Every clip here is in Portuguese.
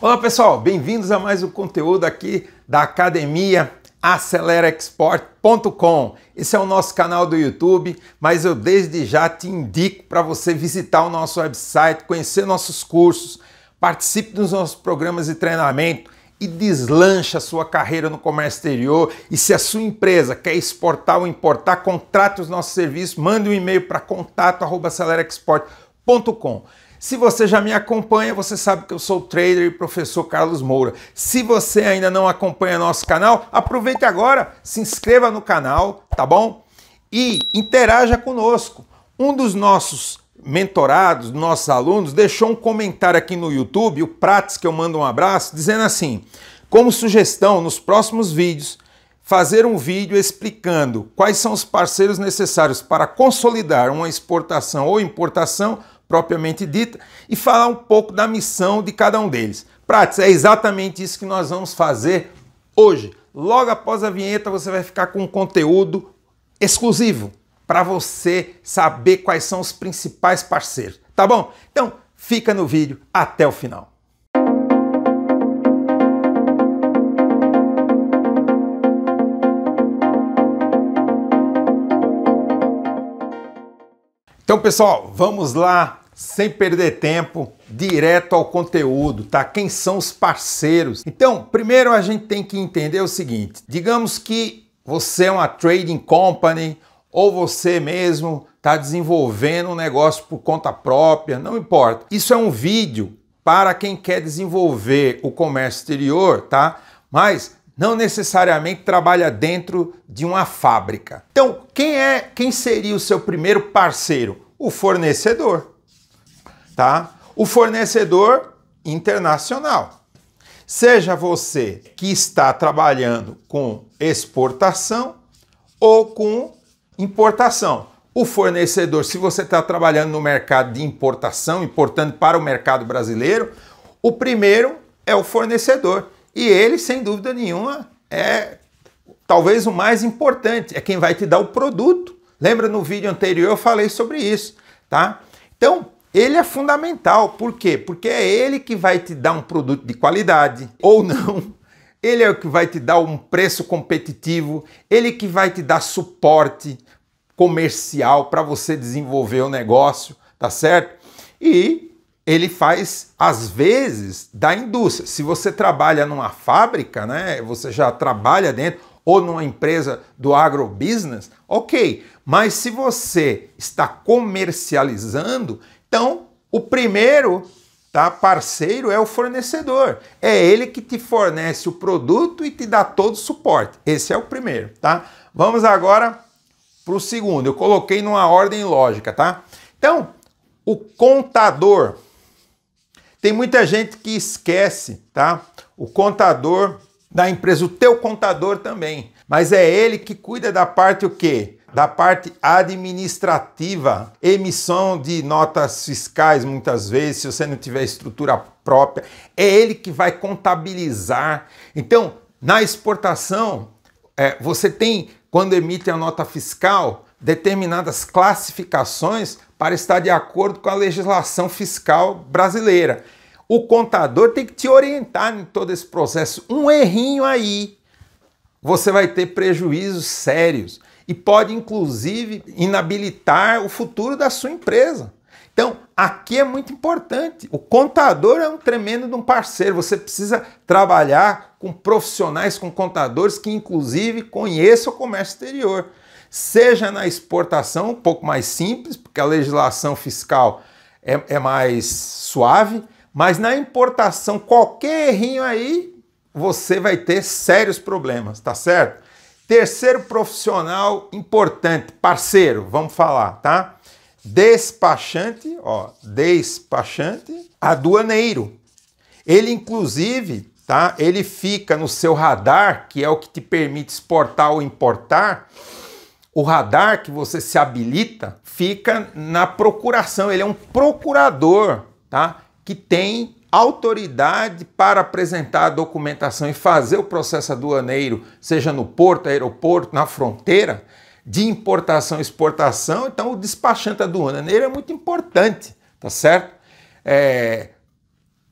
Olá pessoal, bem-vindos a mais um conteúdo aqui da Academia acelerexport.com. Esse é o nosso canal do YouTube, mas eu desde já te indico para você visitar o nosso website, conhecer nossos cursos, participe dos nossos programas de treinamento e deslancha a sua carreira no comércio exterior. E se a sua empresa quer exportar ou importar, contrate os nossos serviços, mande um e-mail para contato@acelerexport.com se você já me acompanha, você sabe que eu sou o trader e professor Carlos Moura. Se você ainda não acompanha nosso canal, aproveite agora, se inscreva no canal, tá bom? E interaja conosco. Um dos nossos mentorados, nossos alunos, deixou um comentário aqui no YouTube, o Prates, que eu mando um abraço, dizendo assim: como sugestão, nos próximos vídeos, fazer um vídeo explicando quais são os parceiros necessários para consolidar uma exportação ou importação propriamente dita e falar um pouco da missão de cada um deles. Prates, é exatamente isso que nós vamos fazer hoje. Logo após a vinheta, você vai ficar com um conteúdo exclusivo para você saber quais são os principais parceiros, tá bom? Então, fica no vídeo até o final. Então, pessoal, vamos lá sem perder tempo, direto ao conteúdo, tá? Quem são os parceiros? Então, primeiro a gente tem que entender o seguinte: digamos que você é uma trading company ou você mesmo está desenvolvendo um negócio por conta própria, não importa. Isso é um vídeo para quem quer desenvolver o comércio exterior, tá? Mas não necessariamente trabalha dentro de uma fábrica. Então, quem é, quem seria o seu primeiro parceiro? O fornecedor tá? O fornecedor internacional. Seja você que está trabalhando com exportação ou com importação. O fornecedor, se você está trabalhando no mercado de importação, importando para o mercado brasileiro, o primeiro é o fornecedor. E ele, sem dúvida nenhuma, é talvez o mais importante, é quem vai te dar o produto. Lembra no vídeo anterior eu falei sobre isso, tá? Então, ele é fundamental. Por quê? Porque é ele que vai te dar um produto de qualidade ou não. Ele é o que vai te dar um preço competitivo, ele que vai te dar suporte comercial para você desenvolver o negócio, tá certo? E ele faz às vezes da indústria. Se você trabalha numa fábrica, né, você já trabalha dentro ou numa empresa do agrobusiness, OK. Mas se você está comercializando, então, o primeiro tá, parceiro é o fornecedor. É ele que te fornece o produto e te dá todo o suporte. Esse é o primeiro, tá? Vamos agora para o segundo. Eu coloquei numa ordem lógica, tá? Então, o contador. Tem muita gente que esquece, tá? O contador da empresa, o teu contador também. Mas é ele que cuida da parte o quê? da parte administrativa, emissão de notas fiscais muitas vezes, se você não tiver estrutura própria, é ele que vai contabilizar. Então, na exportação, é, você tem, quando emite a nota fiscal, determinadas classificações para estar de acordo com a legislação fiscal brasileira. O contador tem que te orientar em todo esse processo. Um errinho aí, você vai ter prejuízos sérios e pode inclusive inabilitar o futuro da sua empresa. Então, aqui é muito importante. O contador é um tremendo de um parceiro. Você precisa trabalhar com profissionais, com contadores que inclusive conheçam o comércio exterior. Seja na exportação, um pouco mais simples, porque a legislação fiscal é, é mais suave, mas na importação, qualquer errinho aí, você vai ter sérios problemas, tá certo? Terceiro profissional importante, parceiro, vamos falar, tá? Despachante, ó, despachante, aduaneiro. Ele inclusive, tá? Ele fica no seu radar, que é o que te permite exportar ou importar. O radar que você se habilita fica na procuração, ele é um procurador, tá? Que tem autoridade para apresentar a documentação e fazer o processo aduaneiro, seja no porto, aeroporto, na fronteira, de importação e exportação, então o despachante aduaneiro é muito importante, tá certo? É,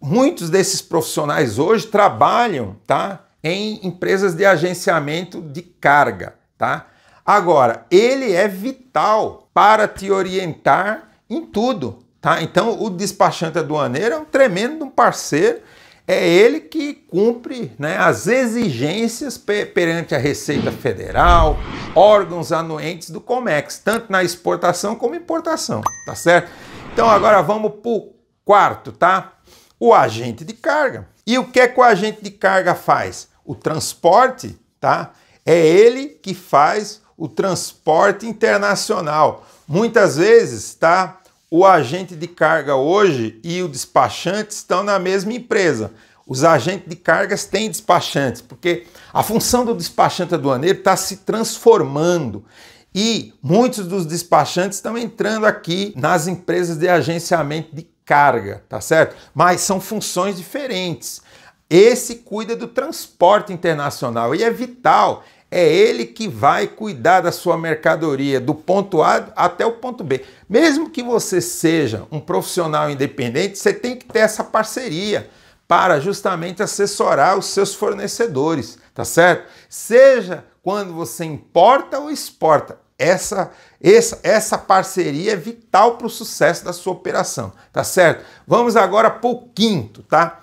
muitos desses profissionais hoje trabalham tá, em empresas de agenciamento de carga, tá? Agora, ele é vital para te orientar em tudo, Tá? Então, o despachante é aduaneiro é um tremendo parceiro, é ele que cumpre né, as exigências perante a Receita Federal, órgãos anuentes do COMEX, tanto na exportação como importação, tá certo? Então, agora vamos para o quarto, tá? O agente de carga. E o que é que o agente de carga faz? O transporte, tá? É ele que faz o transporte internacional. Muitas vezes, tá? o agente de carga hoje e o despachante estão na mesma empresa. Os agentes de cargas têm despachantes, porque a função do despachante aduaneiro está se transformando. E muitos dos despachantes estão entrando aqui nas empresas de agenciamento de carga, tá certo? Mas são funções diferentes. Esse cuida do transporte internacional e é vital é ele que vai cuidar da sua mercadoria do ponto A até o ponto B. Mesmo que você seja um profissional independente, você tem que ter essa parceria para justamente assessorar os seus fornecedores, tá certo? Seja quando você importa ou exporta, essa, essa, essa parceria é vital para o sucesso da sua operação, tá certo? Vamos agora para o quinto, tá?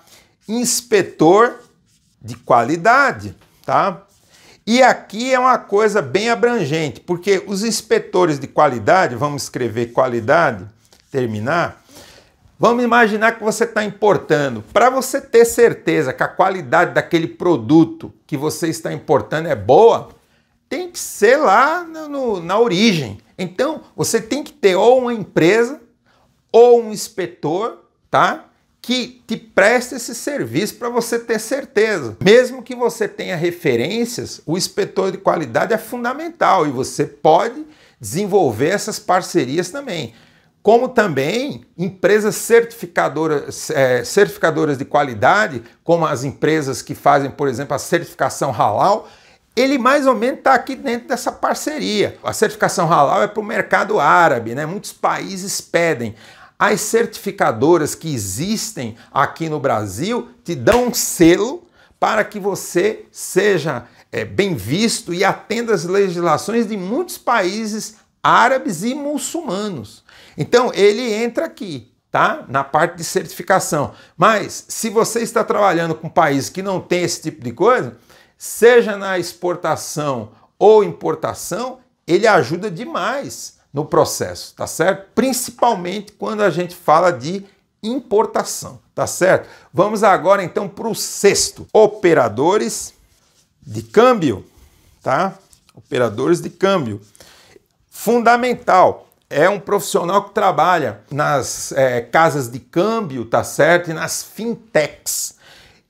Inspetor de qualidade, tá? E aqui é uma coisa bem abrangente, porque os inspetores de qualidade, vamos escrever qualidade, terminar, vamos imaginar que você está importando. Para você ter certeza que a qualidade daquele produto que você está importando é boa, tem que ser lá no, na origem. Então, você tem que ter ou uma empresa ou um inspetor, tá? que te presta esse serviço para você ter certeza. Mesmo que você tenha referências, o inspetor de qualidade é fundamental e você pode desenvolver essas parcerias também. Como também empresas certificadoras, é, certificadoras de qualidade, como as empresas que fazem, por exemplo, a certificação halal, ele mais ou menos está aqui dentro dessa parceria. A certificação halal é para o mercado árabe, né? muitos países pedem. As certificadoras que existem aqui no Brasil te dão um selo para que você seja é, bem visto e atenda as legislações de muitos países árabes e muçulmanos. Então ele entra aqui, tá? Na parte de certificação. Mas se você está trabalhando com um país que não tem esse tipo de coisa, seja na exportação ou importação, ele ajuda demais no processo, tá certo? Principalmente quando a gente fala de importação, tá certo? Vamos agora então para o sexto: operadores de câmbio, tá? Operadores de câmbio. Fundamental. É um profissional que trabalha nas é, casas de câmbio, tá certo? E nas fintechs.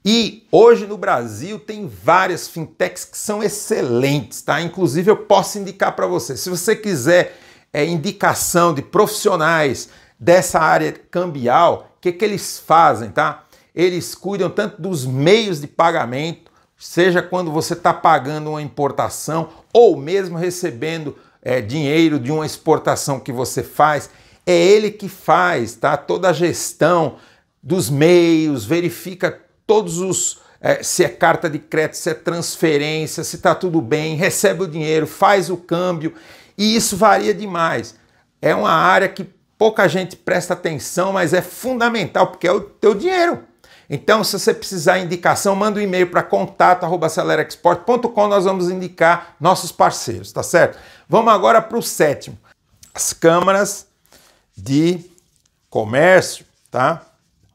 E hoje no Brasil tem várias fintechs que são excelentes, tá? Inclusive eu posso indicar para você. Se você quiser é, indicação de profissionais dessa área cambial, o que, que eles fazem, tá? Eles cuidam tanto dos meios de pagamento, seja quando você está pagando uma importação ou mesmo recebendo é, dinheiro de uma exportação que você faz, é ele que faz, tá? Toda a gestão dos meios, verifica todos os é, se é carta de crédito, se é transferência, se está tudo bem, recebe o dinheiro, faz o câmbio. E isso varia demais. É uma área que pouca gente presta atenção, mas é fundamental porque é o teu dinheiro. Então, se você precisar de indicação, manda um e-mail para contato@celerexport.com, nós vamos indicar nossos parceiros, tá certo? Vamos agora para o sétimo. As câmaras de comércio, tá?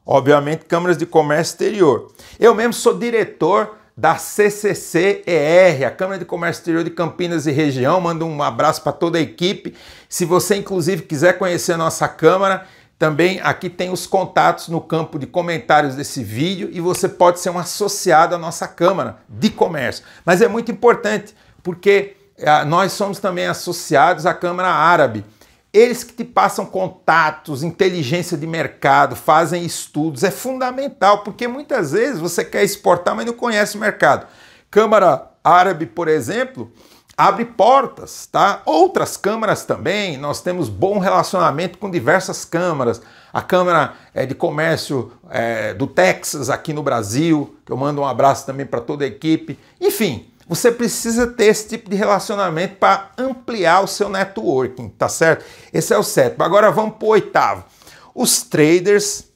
Obviamente, câmaras de comércio exterior. Eu mesmo sou diretor da CCCER, a Câmara de Comércio Exterior de Campinas e Região. Mando um abraço para toda a equipe. Se você, inclusive, quiser conhecer a nossa Câmara, também aqui tem os contatos no campo de comentários desse vídeo e você pode ser um associado à nossa Câmara de Comércio. Mas é muito importante porque ah, nós somos também associados à Câmara Árabe. Eles que te passam contatos, inteligência de mercado, fazem estudos, é fundamental, porque muitas vezes você quer exportar, mas não conhece o mercado. Câmara Árabe, por exemplo, abre portas, tá? Outras câmaras também, nós temos bom relacionamento com diversas câmaras. A Câmara é, de Comércio é, do Texas aqui no Brasil, que eu mando um abraço também para toda a equipe. Enfim, você precisa ter esse tipo de relacionamento para ampliar o seu networking, tá certo? Esse é o sétimo. Agora vamos para o oitavo. Os traders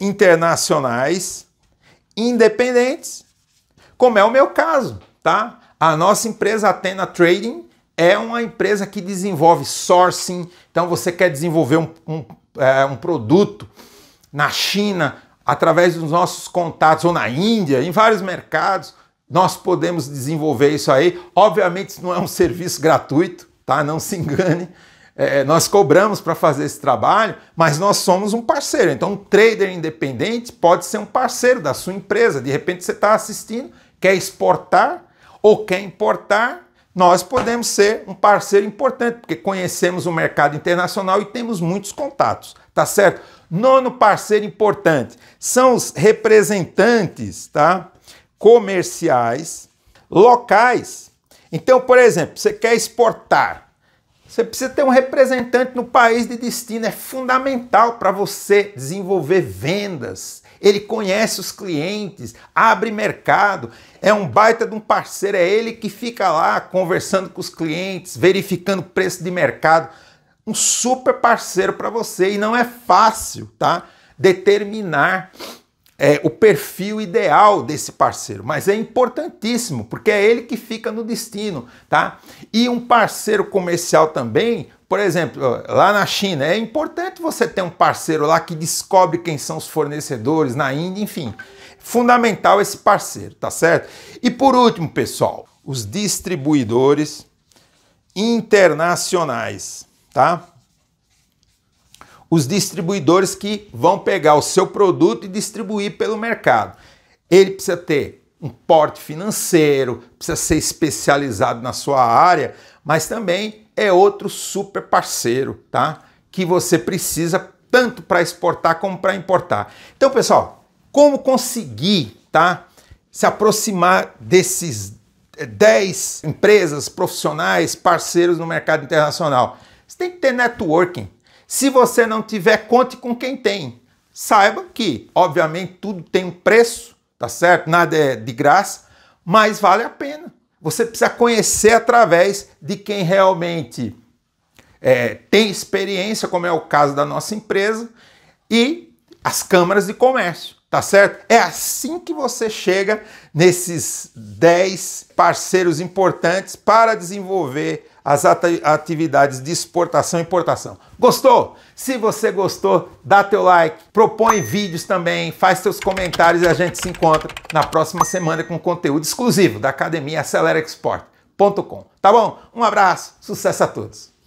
internacionais independentes, como é o meu caso, tá? A nossa empresa Atena Trading é uma empresa que desenvolve sourcing. Então você quer desenvolver um, um, é, um produto na China através dos nossos contatos ou na Índia, em vários mercados nós podemos desenvolver isso aí. Obviamente, isso não é um serviço gratuito, tá? Não se engane. É, nós cobramos para fazer esse trabalho, mas nós somos um parceiro. Então, um trader independente pode ser um parceiro da sua empresa. De repente, você está assistindo, quer exportar ou quer importar. Nós podemos ser um parceiro importante, porque conhecemos o mercado internacional e temos muitos contatos, tá certo? Nono parceiro importante são os representantes, tá? comerciais locais. Então, por exemplo, você quer exportar, você precisa ter um representante no país de destino, é fundamental para você desenvolver vendas. Ele conhece os clientes, abre mercado, é um baita de um parceiro, é ele que fica lá conversando com os clientes, verificando preço de mercado. Um super parceiro para você e não é fácil, tá? Determinar é, o perfil ideal desse parceiro, mas é importantíssimo, porque é ele que fica no destino, tá? E um parceiro comercial também, por exemplo, lá na China, é importante você ter um parceiro lá que descobre quem são os fornecedores, na Índia, enfim. Fundamental esse parceiro, tá certo? E por último, pessoal, os distribuidores internacionais, tá? os distribuidores que vão pegar o seu produto e distribuir pelo mercado. Ele precisa ter um porte financeiro, precisa ser especializado na sua área, mas também é outro super parceiro, tá? Que você precisa tanto para exportar como para importar. Então, pessoal, como conseguir, tá? Se aproximar desses 10 eh, empresas, profissionais, parceiros no mercado internacional. Você tem que ter networking se você não tiver, conte com quem tem. Saiba que, obviamente, tudo tem um preço, tá certo? Nada é de graça, mas vale a pena. Você precisa conhecer através de quem realmente é, tem experiência, como é o caso da nossa empresa, e as câmaras de comércio, tá certo? É assim que você chega nesses 10 parceiros importantes para desenvolver as atividades de exportação e importação. Gostou? Se você gostou, dá teu like, propõe vídeos também, faz seus comentários e a gente se encontra na próxima semana com conteúdo exclusivo da Academia Acelera Export. Com, tá bom? Um abraço, sucesso a todos!